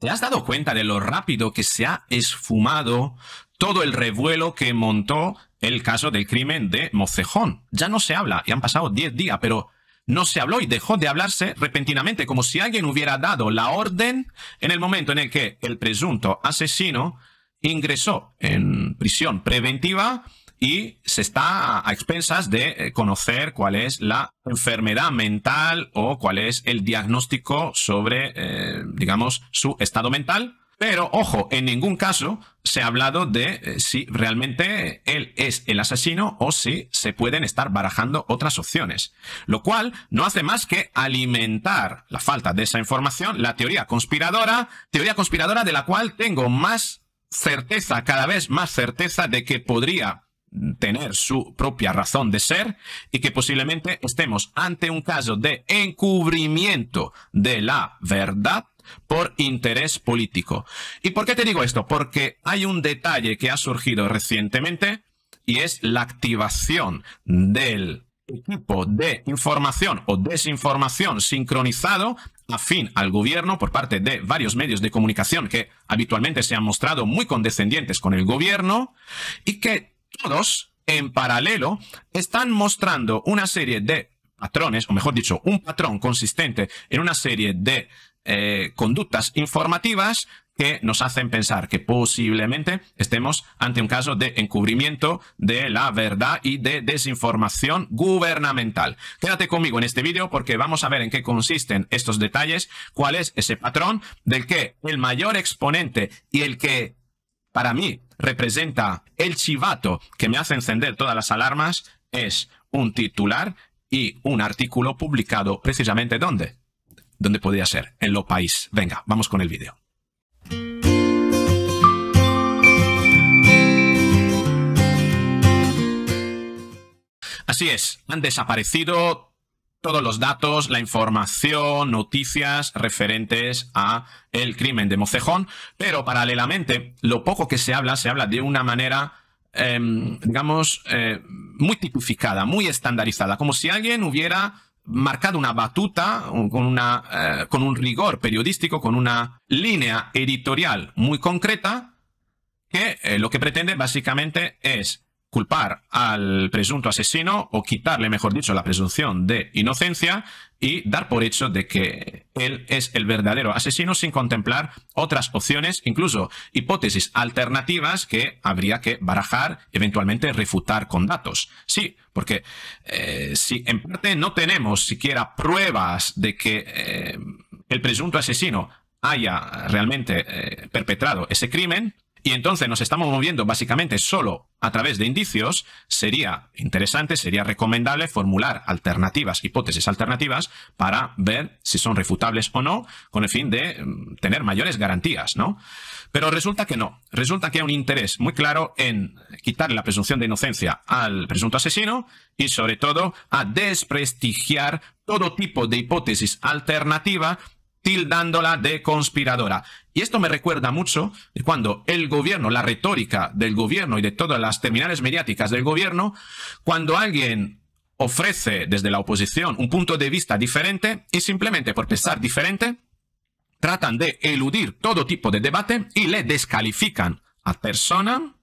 ¿Te has dado cuenta de lo rápido que se ha esfumado todo el revuelo que montó el caso del crimen de Mocejón? Ya no se habla, y han pasado 10 días, pero no se habló y dejó de hablarse repentinamente, como si alguien hubiera dado la orden en el momento en el que el presunto asesino ingresó en prisión preventiva y se está a, expensas de eh, conocer cuál es la enfermedad mental o cuál es el diagnóstico sobre, eh, digamos, su estado mental. Pero, ojo, en ningún caso se ha hablado de eh, si realmente él es el asesino o si se pueden estar barajando otras opciones. Lo cual no hace más que alimentar la falta de esa información, la teoría conspiradora, teoría conspiradora de la cual tengo más certeza, cada vez más certeza de que podría tener su propia razón de ser y que posiblemente estemos ante un caso de encubrimiento de la verdad por interés político. ¿Y por qué te digo esto? Porque hay un detalle que ha surgido recientemente y es la activación del equipo de información o desinformación sincronizado afín al gobierno por parte de varios medios de comunicación que habitualmente se han mostrado muy condescendientes con el gobierno y que todos en paralelo están mostrando una serie de patrones, o mejor dicho, un patrón consistente en una serie de eh, conductas informativas que nos hacen pensar que posiblemente estemos ante un caso de encubrimiento de la verdad y de desinformación gubernamental. Quédate conmigo en este vídeo porque vamos a ver en qué consisten estos detalles, cuál es ese patrón del que el mayor exponente y el que para mí representa el chivato que me hace encender todas las alarmas es un titular y un artículo publicado precisamente ¿dónde? ¿Dónde podría ser? En Lo País. Venga, vamos con el vídeo. Así es, han desaparecido todos los datos, la información, noticias referentes a el crimen de Mocejón, pero paralelamente, lo poco que se habla, se habla de una manera, em, digamos, eh, muy tipificada, muy estandarizada, como si alguien hubiera marcado una batuta con, una, eh, con un rigor periodístico, con una línea editorial muy concreta, que eh, lo que pretende básicamente es culpar al presunto asesino o quitarle, mejor dicho, la presunción de inocencia y dar por hecho de que él es el verdadero asesino sin contemplar otras opciones, incluso hipótesis alternativas que habría que barajar, eventualmente refutar con datos. Sí, porque eh, si en parte no tenemos siquiera pruebas de que eh, el presunto asesino haya realmente eh, perpetrado ese crimen, y entonces nos estamos moviendo básicamente solo a través de indicios, sería interesante, sería recomendable formular alternativas, hipótesis alternativas para ver si son refutables o no, con el fin de mm, tener mayores garantías, ¿no? Pero resulta que no. Resulta que hay un interés muy claro en quitar la presunción de inocencia al presunto asesino y sobre todo a desprestigiar todo tipo de hipótesis alternativa tildándola de conspiradora. Y esto me recuerda mucho cuando el gobierno, la retórica del gobierno y de todas las terminales mediáticas del gobierno, cuando alguien ofrece desde la oposición un punto de vista diferente y simplemente por pensar diferente, tratan de eludir todo tipo de debate y le descalifican a persona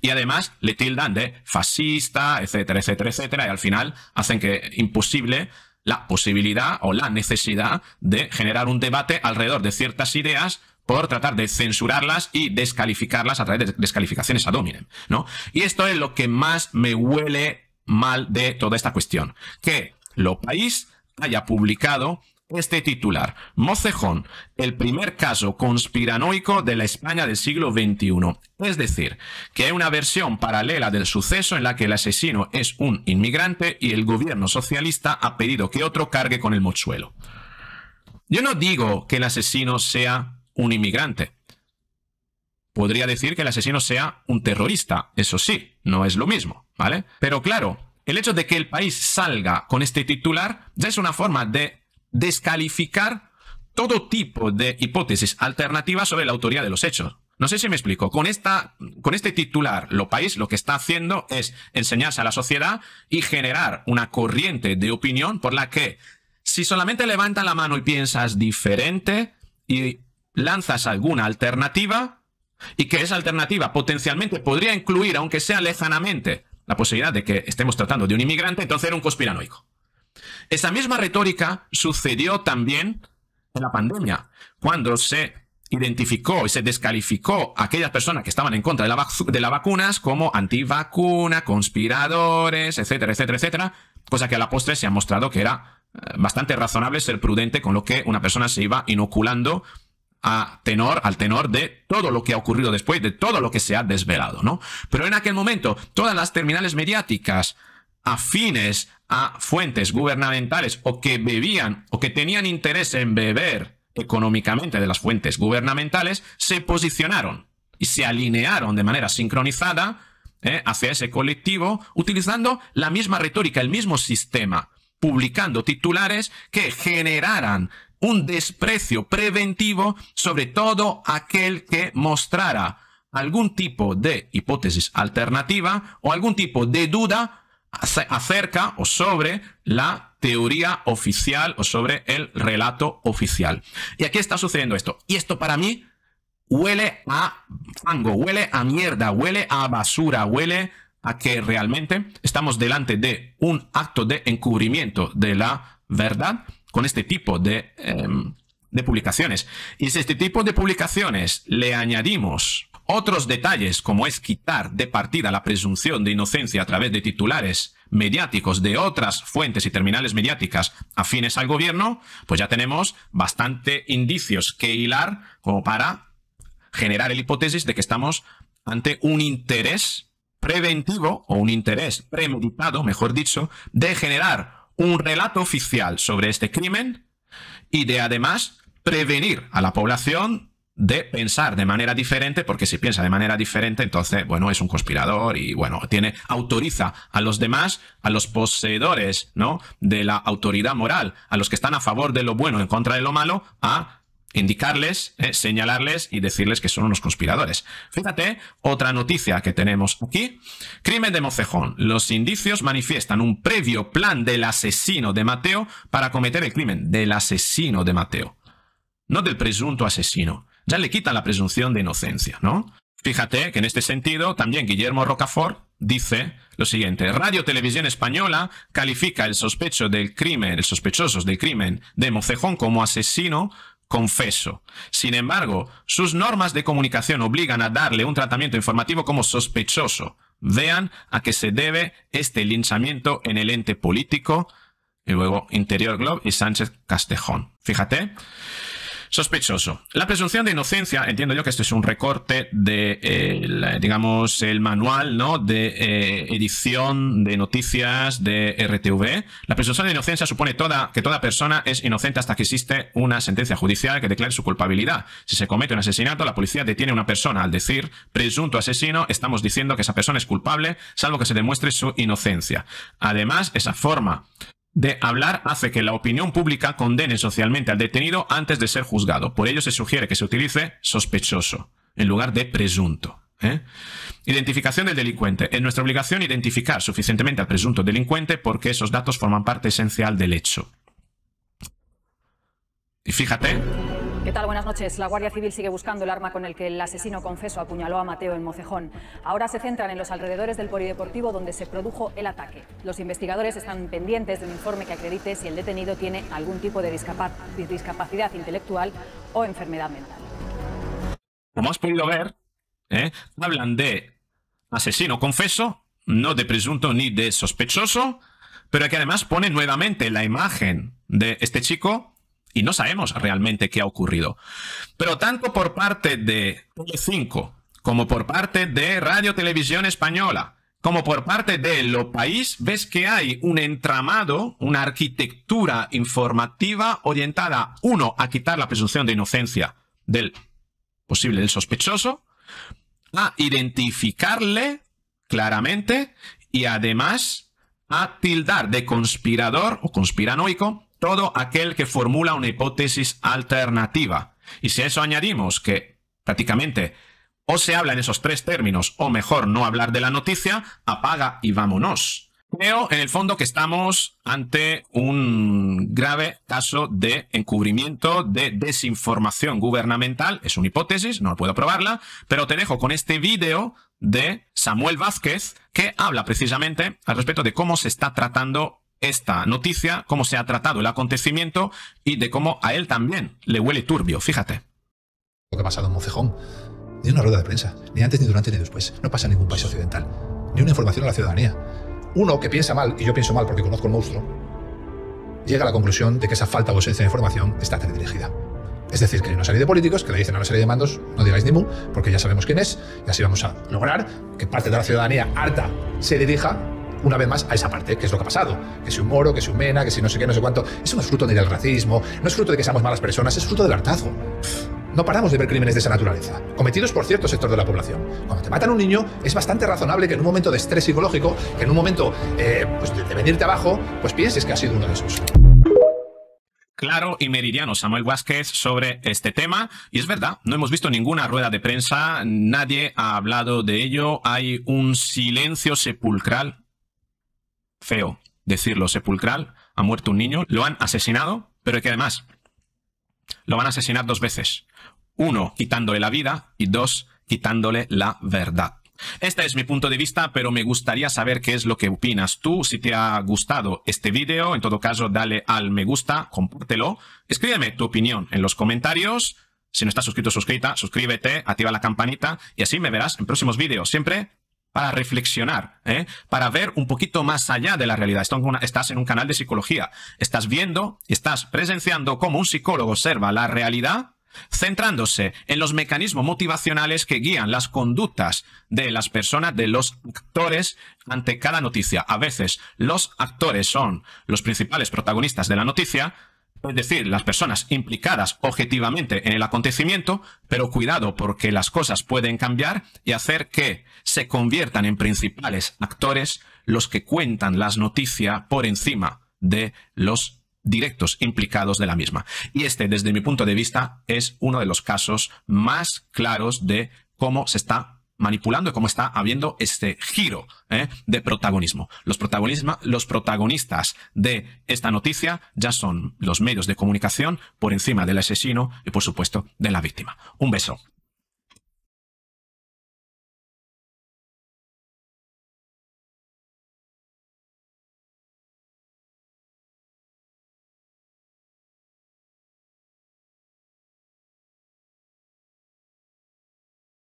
y además le tildan de fascista, etcétera, etcétera, etcétera, y al final hacen que imposible la posibilidad o la necesidad de generar un debate alrededor de ciertas ideas por tratar de censurarlas y descalificarlas a través de descalificaciones a Dominem. ¿no? Y esto es lo que más me huele mal de toda esta cuestión, que lo país haya publicado este titular. Mocejón, el primer caso conspiranoico de la España del siglo XXI. Es decir, que hay una versión paralela del suceso en la que el asesino es un inmigrante y el gobierno socialista ha pedido que otro cargue con el mochuelo. Yo no digo que el asesino sea un inmigrante. Podría decir que el asesino sea un terrorista, eso sí, no es lo mismo, ¿vale? Pero claro, el hecho de que el país salga con este titular ya es una forma de descalificar todo tipo de hipótesis alternativas sobre la autoría de los hechos. No sé si me explico. Con, esta, con este titular, lo país lo que está haciendo es enseñarse a la sociedad y generar una corriente de opinión por la que si solamente levantas la mano y piensas diferente y lanzas alguna alternativa y que esa alternativa potencialmente podría incluir, aunque sea lejanamente, la posibilidad de que estemos tratando de un inmigrante, entonces era un conspiranoico. Esa misma retórica sucedió también en la pandemia, cuando se identificó y se descalificó a aquellas personas que estaban en contra de, las vacunas como antivacuna, conspiradores, etcétera, etcétera, etcétera, cosa que a la postre se ha mostrado que era eh, bastante razonable ser prudente con lo que una persona se iba inoculando a tenor, al tenor de todo lo que ha ocurrido después, de todo lo que se ha desvelado, ¿no? Pero en aquel momento, todas las terminales mediáticas, afines a fuentes gubernamentales o que bebían o que tenían interés en beber económicamente de las fuentes gubernamentales, se posicionaron y se alinearon de manera sincronizada ¿eh? hacia ese colectivo utilizando la misma retórica, el mismo sistema, publicando titulares que generaran un desprecio preventivo sobre todo aquel que mostrara algún tipo de hipótesis alternativa o algún tipo de duda acerca o sobre la teoría oficial o sobre el relato oficial. Y aquí está sucediendo esto. Y esto para mí huele a fango, huele a mierda, huele a basura, huele a que realmente estamos delante de un acto de encubrimiento de la verdad con este tipo de, em, de publicaciones. Y si este tipo de publicaciones le añadimos otros detalles, como es quitar de partida la presunción de inocencia a través de titulares mediáticos de otras fuentes y terminales mediáticas afines al gobierno, pues ya tenemos bastante indicios que hilar como para generar el hipótesis de que estamos ante un interés preventivo o un interés premeditado, mejor dicho, de generar un relato oficial sobre este crimen y de además prevenir a la población de pensar de manera diferente, porque si piensa de manera diferente, entonces, bueno, es un conspirador y, bueno, tiene, autoriza a los demás, a los poseedores, ¿no? De la autoridad moral, a los que están a favor de lo bueno en contra de lo malo, a indicarles, eh, señalarles y decirles que son unos conspiradores. Fíjate, otra noticia que tenemos aquí. Crimen de Mocejón. Los indicios manifiestan un previo plan del asesino de Mateo para cometer el crimen. Del asesino de Mateo. No del presunto asesino ya le quita la presunción de inocencia, ¿no? Fíjate que en este sentido también Guillermo Rocafort dice lo siguiente, Radio Televisión Española califica el sospecho del crimen, el sospechoso del crimen de Mocejón como asesino confeso. Sin embargo, sus normas de comunicación obligan a darle un tratamiento informativo como sospechoso. Vean a qué se debe este linchamiento en el ente político, y luego Interior Globe y Sánchez Castejón. Fíjate. Sospechoso. La presunción de inocencia, entiendo yo que esto es un recorte de, eh, digamos, el manual, ¿no? De eh, edición de noticias de RTV. La presunción de inocencia supone toda, que toda persona es inocente hasta que existe una sentencia judicial que declare su culpabilidad. Si se comete un asesinato, la policía detiene a una persona. Al decir presunto asesino, estamos diciendo que esa persona es culpable, salvo que se demuestre su inocencia. Además, esa forma de hablar hace que la opinión pública condene socialmente al detenido antes de ser juzgado. Por ello se sugiere que se utilice sospechoso en lugar de presunto. ¿eh? Identificación del delincuente. Es nuestra obligación identificar suficientemente al presunto delincuente porque esos datos forman parte esencial del hecho. Y fíjate ¿Qué tal? Buenas noches. La Guardia Civil sigue buscando el arma con el que el asesino confeso apuñaló a Mateo en Mocejón. Ahora se centran en los alrededores del polideportivo donde se produjo el ataque. Los investigadores están pendientes de un informe que acredite si el detenido tiene algún tipo de discapacidad intelectual o enfermedad mental. Como has podido ver, ¿eh? hablan de asesino confeso, no de presunto ni de sospechoso, pero que además pone nuevamente la imagen de este chico y no sabemos realmente qué ha ocurrido. Pero tanto por parte de Tele5 como por parte de Radio Televisión Española, como por parte de lo país, ves que hay un entramado, una arquitectura informativa orientada, uno, a quitar la presunción de inocencia del posible, del sospechoso, a identificarle claramente y además a tildar de conspirador o conspiranoico todo aquel que formula una hipótesis alternativa. Y si a eso añadimos que prácticamente o se habla en esos tres términos o mejor no hablar de la noticia, apaga y vámonos. Creo en el fondo que estamos ante un grave caso de encubrimiento, de desinformación gubernamental. Es una hipótesis, no puedo probarla, pero te dejo con este vídeo de Samuel Vázquez que habla precisamente al respecto de cómo se está tratando esta noticia, cómo se ha tratado el acontecimiento y de cómo a él también le huele turbio, fíjate. Lo que ha pasado en Mocejón. ni una rueda de prensa, ni antes, ni durante, ni después. No pasa en ningún país occidental. Ni una información a la ciudadanía. Uno que piensa mal, y yo pienso mal porque conozco el monstruo, llega a la conclusión de que esa falta o ausencia de información está dirigida. Es decir, que hay una serie de políticos que le dicen a la serie de mandos, no digáis ni porque ya sabemos quién es, y así vamos a lograr que parte de la ciudadanía harta se dirija una vez más a esa parte, que es lo que ha pasado. Que si un moro, que si un mena, que si no sé qué, no sé cuánto. Eso no es fruto del racismo, no es fruto de que seamos malas personas, es fruto del hartazo. No paramos de ver crímenes de esa naturaleza, cometidos por cierto sector de la población. Cuando te matan un niño, es bastante razonable que en un momento de estrés psicológico, que en un momento eh, pues, de, venirte abajo, pues pienses que ha sido uno de esos claro y meridiano Samuel Vázquez sobre este tema. Y es verdad, no hemos visto ninguna rueda de prensa, nadie ha hablado de ello, hay un silencio sepulcral feo decirlo, sepulcral, ha muerto un niño, lo han asesinado, pero que además lo van a asesinar dos veces. Uno, quitándole la vida y dos, quitándole la verdad. Este es mi punto de vista, pero me gustaría saber qué es lo que opinas tú. Si te ha gustado este vídeo, en todo caso, dale al me gusta, compártelo. Escríbeme tu opinión en los comentarios. Si no estás suscrito, suscrita, suscríbete, activa la campanita y así me verás en próximos vídeos. Siempre para reflexionar, ¿eh? para ver un poquito más allá de la realidad. Estás en un canal de psicología, estás viendo, estás presenciando cómo un psicólogo observa la realidad, centrándose en los mecanismos motivacionales que guían las conductas de las personas, de los actores ante cada noticia. A veces los actores son los principales protagonistas de la noticia, es decir, las personas implicadas objetivamente en el acontecimiento, pero cuidado porque las cosas pueden cambiar y hacer que se conviertan en principales actores los que cuentan las noticias por encima de los directos implicados de la misma. Y este, desde mi punto de vista, es uno de los casos más claros de cómo se está manipulando y cómo está habiendo este giro ¿eh? de protagonismo. Los, los protagonistas de esta noticia ya son los medios de comunicación por encima del asesino y por supuesto de la víctima. Un beso.